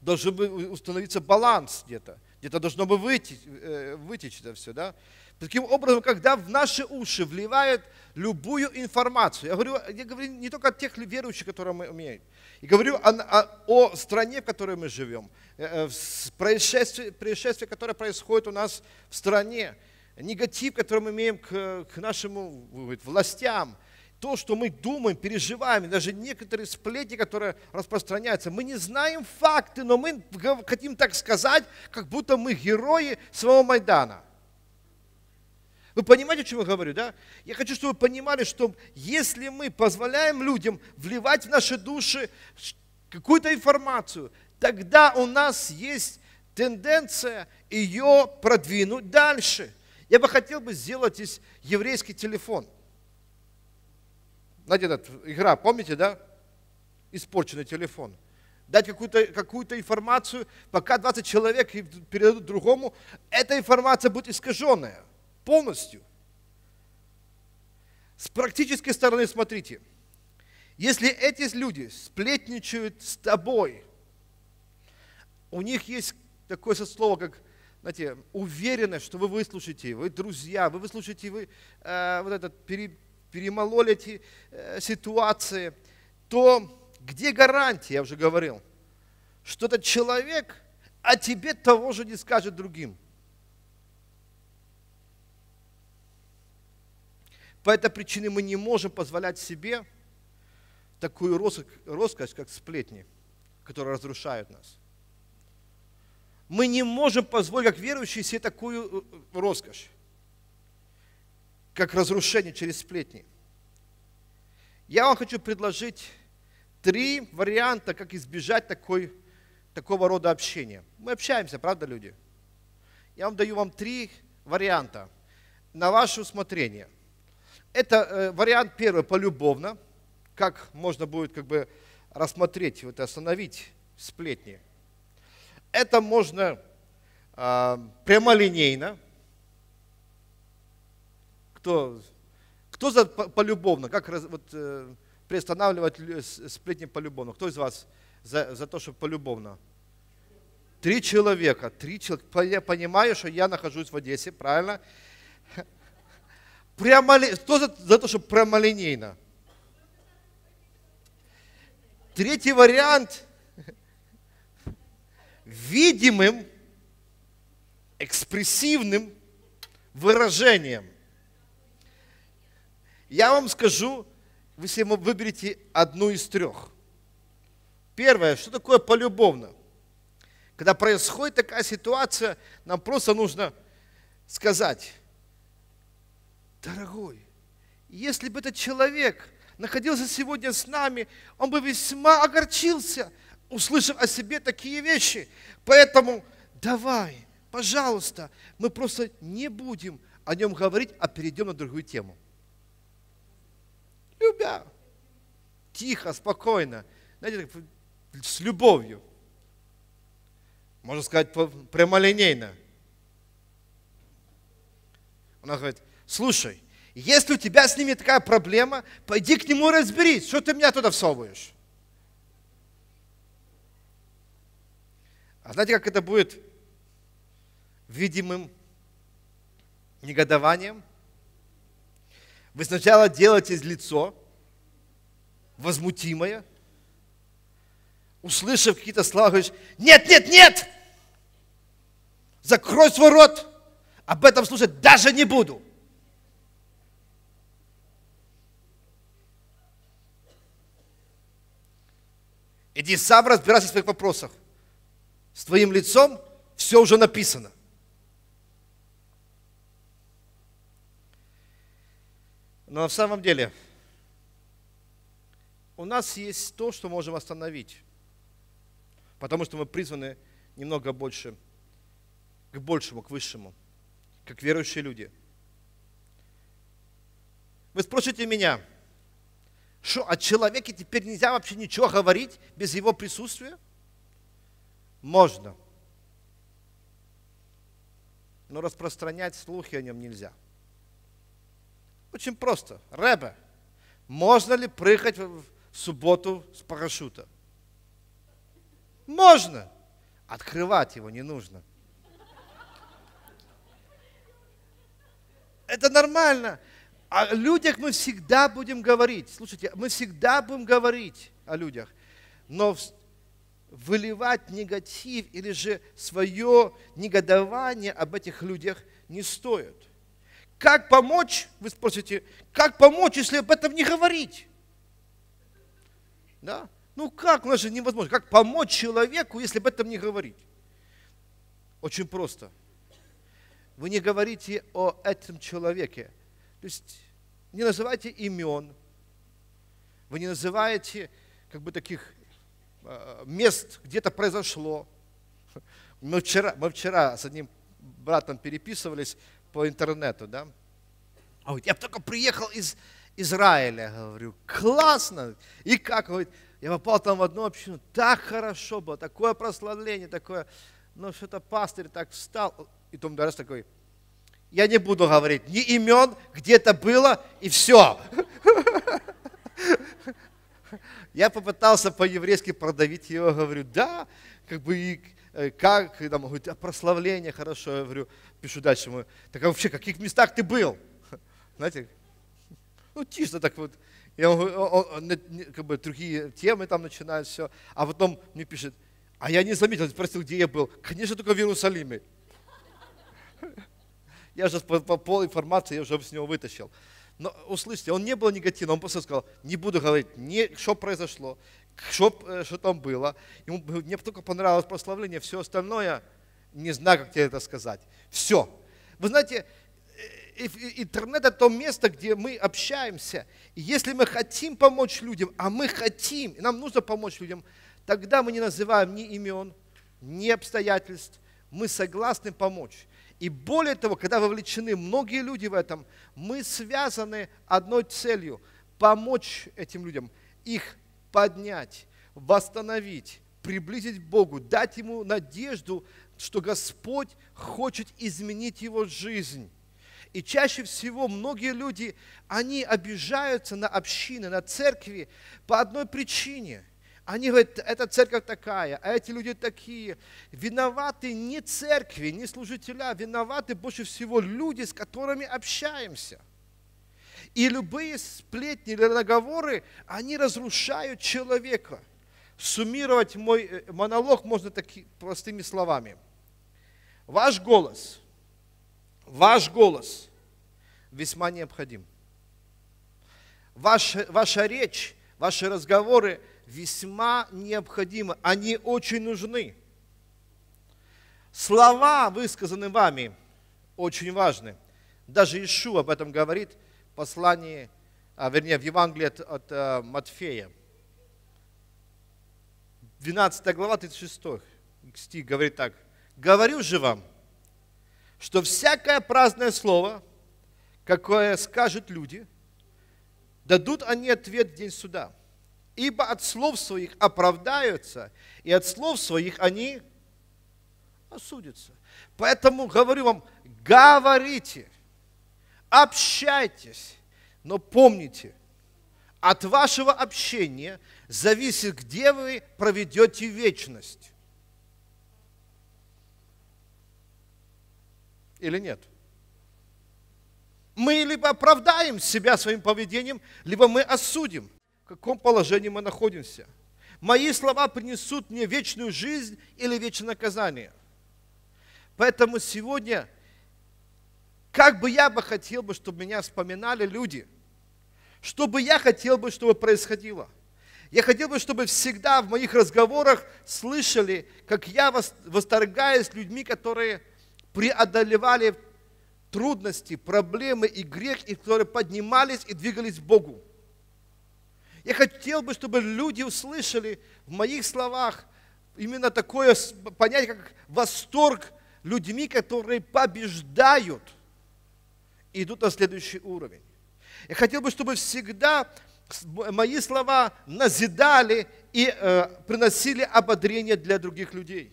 должен установиться баланс где-то. Где-то должно бы вытечь, э, вытечь это все, да? Таким образом, когда в наши уши вливают любую информацию, я говорю, я говорю не только о тех верующих, которые мы умеем, и говорю о, о, о стране, в которой мы живем, э, э, происшествие, происшествие, которое происходит у нас в стране, негатив, который мы имеем к, к нашим властям, то, что мы думаем, переживаем, даже некоторые сплетни, которые распространяются, мы не знаем факты, но мы хотим так сказать, как будто мы герои своего Майдана. Вы понимаете, о чем я говорю, да? Я хочу, чтобы вы понимали, что если мы позволяем людям вливать в наши души какую-то информацию, тогда у нас есть тенденция ее продвинуть дальше – я бы хотел бы сделать из еврейский телефон. Знаете, эта игра, помните, да? Испорченный телефон. Дать какую-то какую информацию, пока 20 человек передадут другому, эта информация будет искаженная полностью. С практической стороны смотрите. Если эти люди сплетничают с тобой, у них есть такое слово, как знаете, уверенность, что вы выслушаете, вы друзья, вы выслушаете, вы э, вот этот, пере, перемололи эти э, ситуации, то где гарантия, я уже говорил, что этот человек о тебе того же не скажет другим. По этой причине мы не можем позволять себе такую роскошь, как сплетни, которые разрушают нас мы не можем позволить, как верующие, себе такую э, э, роскошь, как разрушение через сплетни. Я вам хочу предложить три варианта, как избежать такой, такого рода общения. Мы общаемся, правда, люди? Я вам даю вам три варианта на ваше усмотрение. Это э, вариант первый, полюбовно, как можно будет как бы рассмотреть, вот, остановить сплетни – это можно э, прямолинейно. Кто, кто за полюбовно? Как раз, вот, э, приостанавливать сплетни полюбовно? Кто из вас за, за то, чтобы полюбовно? Три человека. Три человека. Я понимаю, что я нахожусь в Одессе, правильно? Прямо, кто за, за то, что прямолинейно? Третий вариант – видимым, экспрессивным выражением. Я вам скажу, вы себе выберете одну из трех. Первое, что такое полюбовно? Когда происходит такая ситуация, нам просто нужно сказать, дорогой, если бы этот человек находился сегодня с нами, он бы весьма огорчился – услышим о себе такие вещи. Поэтому давай, пожалуйста, мы просто не будем о нем говорить, а перейдем на другую тему. Любя. Тихо, спокойно. Знаете, с любовью. Можно сказать, прямолинейно. Она говорит, слушай, если у тебя с ними такая проблема, пойди к нему разберись, что ты меня туда всовываешь. А знаете, как это будет? Видимым негодованием. Вы сначала делаете лицо возмутимое, услышав какие-то слова, говоришь, нет, нет, нет, закрой свой рот, об этом слушать даже не буду. Иди сам разбирайся в своих вопросах с твоим лицом, все уже написано. Но на самом деле у нас есть то, что можем остановить, потому что мы призваны немного больше, к большему, к высшему, как верующие люди. Вы спросите меня, что о человеке теперь нельзя вообще ничего говорить без его присутствия? можно. Но распространять слухи о нем нельзя. Очень просто. Ребе, можно ли прыгать в субботу с парашюта? Можно. Открывать его не нужно. Это нормально. О людях мы всегда будем говорить. Слушайте, мы всегда будем говорить о людях. Но выливать негатив или же свое негодование об этих людях не стоит. Как помочь, вы спросите, как помочь, если об этом не говорить? Да? Ну как, у нас же невозможно. Как помочь человеку, если об этом не говорить? Очень просто. Вы не говорите о этом человеке. То есть не называйте имен. Вы не называете как бы таких Э, мест где-то произошло. Мы вчера, мы вчера с одним братом переписывались по интернету, да? А вот я только приехал из Израиля, говорю, классно. И как, говорит, я попал там в одну общину, так хорошо было, такое прославление, такое, ну что-то пастырь так встал. И Том Дарес такой, я не буду говорить ни имен, где это было, и все. Я попытался по-еврейски продавить его, говорю, да, как бы и э, как, там, говорит, а прославление, хорошо, я говорю, пишу дальше ему, так а вообще, в каких местах ты был? Знаете, ну чисто так вот, я говорю, как бы другие темы там начинают все, а потом мне пишет, а я не заметил, спросил, где я был, конечно, только в Иерусалиме. Я же по, по, по информации я уже с него вытащил. Но услышьте, он не был негативным, он просто сказал, не буду говорить, не, что произошло, что, э, что там было. Ему, мне только понравилось прославление, все остальное, не знаю, как тебе это сказать. Все. Вы знаете, э, интернет это то место, где мы общаемся. И если мы хотим помочь людям, а мы хотим, и нам нужно помочь людям, тогда мы не называем ни имен, ни обстоятельств. Мы согласны помочь. И более того, когда вовлечены многие люди в этом, мы связаны одной целью – помочь этим людям, их поднять, восстановить, приблизить к Богу, дать Ему надежду, что Господь хочет изменить его жизнь. И чаще всего многие люди, они обижаются на общины, на церкви по одной причине – они говорят, эта церковь такая, а эти люди такие. Виноваты не церкви, не служителя, а виноваты больше всего люди, с которыми общаемся. И любые сплетни или наговоры, они разрушают человека. Суммировать мой э, монолог можно такими простыми словами. Ваш голос, ваш голос весьма необходим. Ваш, ваша речь, ваши разговоры – весьма необходимы, они очень нужны. Слова, высказанные вами, очень важны. Даже Ишу об этом говорит в послании, а, вернее, в Евангелии от, от а, Матфея. 12 глава, 36 стих говорит так. «Говорю же вам, что всякое праздное слово, какое скажут люди, дадут они ответ в день суда» ибо от слов своих оправдаются, и от слов своих они осудятся. Поэтому говорю вам, говорите, общайтесь, но помните, от вашего общения зависит, где вы проведете вечность. Или нет? Мы либо оправдаем себя своим поведением, либо мы осудим каком положении мы находимся. Мои слова принесут мне вечную жизнь или вечное наказание. Поэтому сегодня, как бы я бы хотел, бы, чтобы меня вспоминали люди, что бы я хотел бы, чтобы происходило. Я хотел бы, чтобы всегда в моих разговорах слышали, как я восторгаюсь людьми, которые преодолевали трудности, проблемы и грех, и которые поднимались и двигались к Богу. Я хотел бы, чтобы люди услышали в моих словах именно такое понятие, как восторг людьми, которые побеждают и идут на следующий уровень. Я хотел бы, чтобы всегда мои слова назидали и э, приносили ободрение для других людей.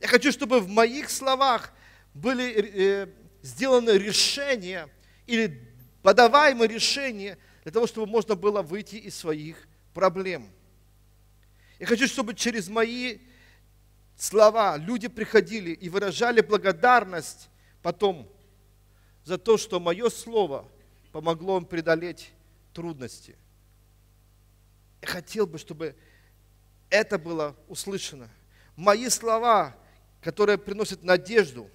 Я хочу, чтобы в моих словах были э, сделаны решения или подаваемые решения – для того, чтобы можно было выйти из своих проблем. Я хочу, чтобы через мои слова люди приходили и выражали благодарность потом за то, что мое слово помогло им преодолеть трудности. Я хотел бы, чтобы это было услышано. Мои слова, которые приносят надежду,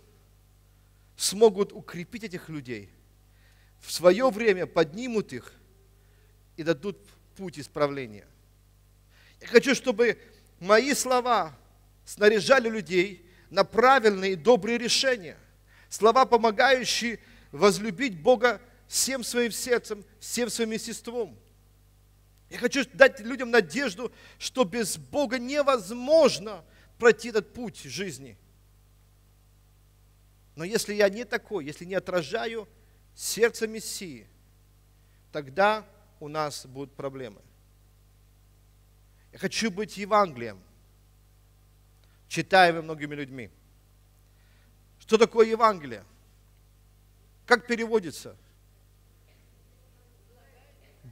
смогут укрепить этих людей. В свое время поднимут их и дадут путь исправления. Я хочу, чтобы мои слова снаряжали людей на правильные и добрые решения. Слова, помогающие возлюбить Бога всем своим сердцем, всем своим естеством. Я хочу дать людям надежду, что без Бога невозможно пройти этот путь жизни. Но если я не такой, если не отражаю сердце Мессии, тогда у нас будут проблемы. Я хочу быть Евангелием, читаемым многими людьми. Что такое Евангелие? Как переводится?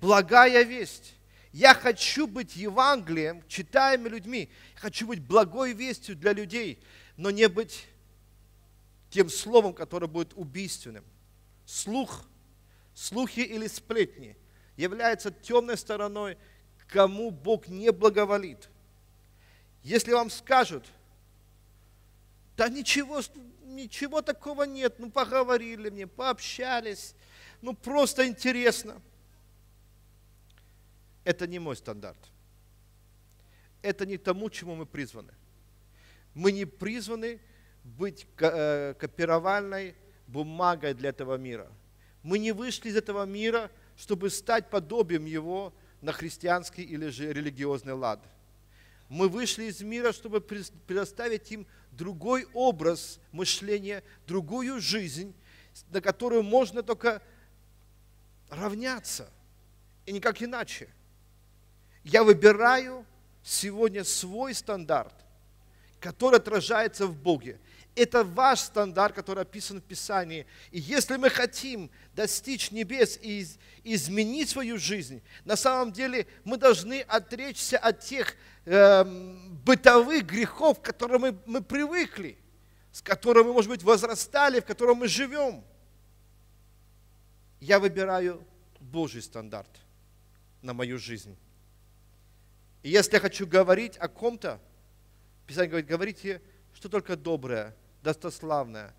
Благая весть. Я хочу быть Евангелием, читаемым людьми. Я хочу быть благой вестью для людей, но не быть тем словом, которое будет убийственным. Слух, слухи или сплетни – является темной стороной, кому Бог не благоволит. Если вам скажут, да ничего, ничего такого нет, ну поговорили мне, пообщались, ну просто интересно. Это не мой стандарт. Это не тому, чему мы призваны. Мы не призваны быть э, копировальной бумагой для этого мира. Мы не вышли из этого мира – чтобы стать подобием Его на христианский или же религиозный лад. Мы вышли из мира, чтобы предоставить им другой образ мышления, другую жизнь, на которую можно только равняться, и никак иначе. Я выбираю сегодня свой стандарт, который отражается в Боге. Это ваш стандарт, который описан в Писании. И если мы хотим достичь небес и изменить свою жизнь, на самом деле мы должны отречься от тех э, бытовых грехов, к которым мы, мы привыкли, с которыми, может быть, возрастали, в котором мы живем. Я выбираю Божий стандарт на мою жизнь. И если я хочу говорить о ком-то, Писание говорит, говорите, что только доброе – достославное,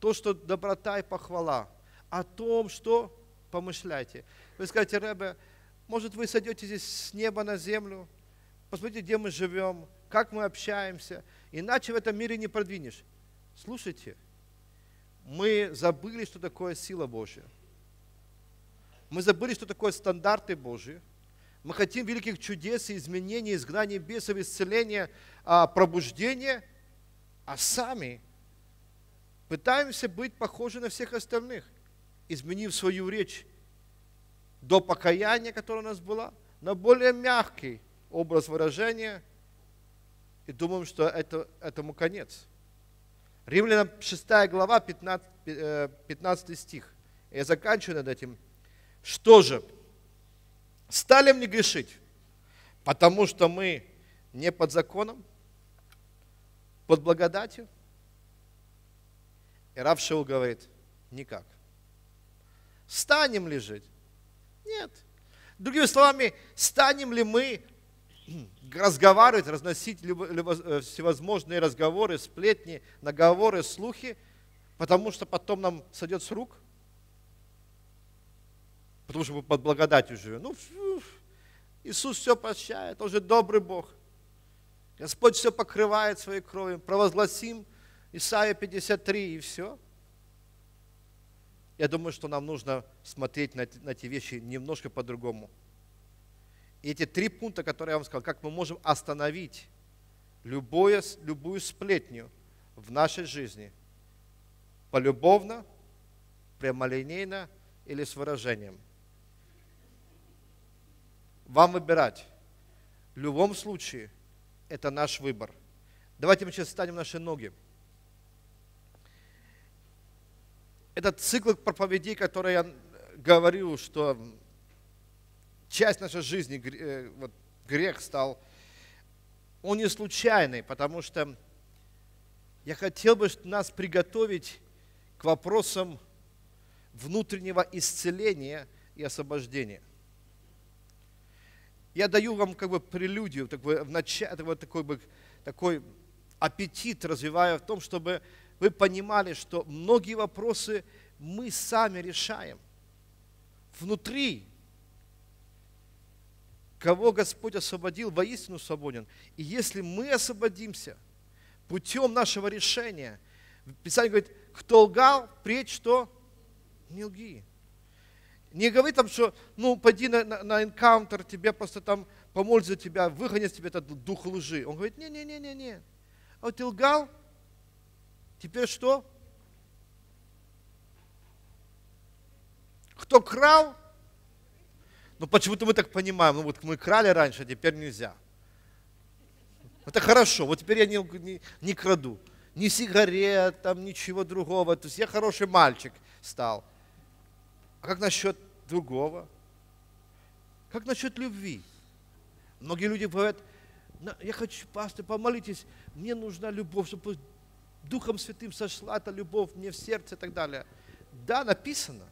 то, что доброта и похвала, о том, что помышляйте. Вы скажете, Ребе, может, вы сойдете здесь с неба на землю, посмотрите, где мы живем, как мы общаемся, иначе в этом мире не продвинешь. Слушайте, мы забыли, что такое сила Божья. Мы забыли, что такое стандарты Божьи. Мы хотим великих чудес и изменений, изгнания бесов, исцеления, а, пробуждения, а сами пытаемся быть похожи на всех остальных, изменив свою речь до покаяния, которое у нас было, на более мягкий образ выражения и думаем, что это, этому конец. Римлянам 6 глава, 15, 15 э, стих. Я заканчиваю над этим. Что же, стали мне грешить, потому что мы не под законом, под благодатью, и Рав Шиу говорит, никак. Станем ли жить? Нет. Другими словами, станем ли мы разговаривать, разносить любо, любо, э, всевозможные разговоры, сплетни, наговоры, слухи, потому что потом нам сойдет с рук? Потому что мы под благодатью живем. Ну, фу, Иисус все прощает, Он же добрый Бог. Господь все покрывает своей кровью. Провозгласим – Исайя 53 и все. Я думаю, что нам нужно смотреть на, на эти вещи немножко по-другому. И эти три пункта, которые я вам сказал, как мы можем остановить любое, любую сплетню в нашей жизни, полюбовно, прямолинейно или с выражением. Вам выбирать. В любом случае, это наш выбор. Давайте мы сейчас встанем наши ноги. этот цикл проповедей, который я э, говорил, что часть нашей жизни э, вот, грех стал, он не случайный, потому что я хотел бы нас приготовить к вопросам внутреннего исцеления и освобождения. Я даю вам как бы прелюдию, такой, в начале, вот такой, такой аппетит развиваю в том, чтобы вы понимали, что многие вопросы мы сами решаем. Внутри, кого Господь освободил, воистину свободен. И если мы освободимся путем нашего решения, Писание говорит, кто лгал, пред что? Не лги. Не говори там, что, ну, пойди на, на, на энкаунтер, тебе просто там помоль за тебя, выгонят тебе этот дух лжи. Он говорит, не-не-не-не-не. А вот ты лгал, Теперь что? Кто крал? Ну почему-то мы так понимаем, ну вот мы крали раньше, а теперь нельзя. Это хорошо, вот теперь я не, не, не краду. Ни сигарет, там ничего другого. То есть я хороший мальчик стал. А как насчет другого? Как насчет любви? Многие люди говорят, я хочу, пасты, помолитесь, мне нужна любовь, чтобы Духом Святым сошла эта любовь мне в сердце и так далее. Да, написано,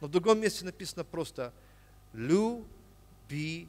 но в другом месте написано просто «любите».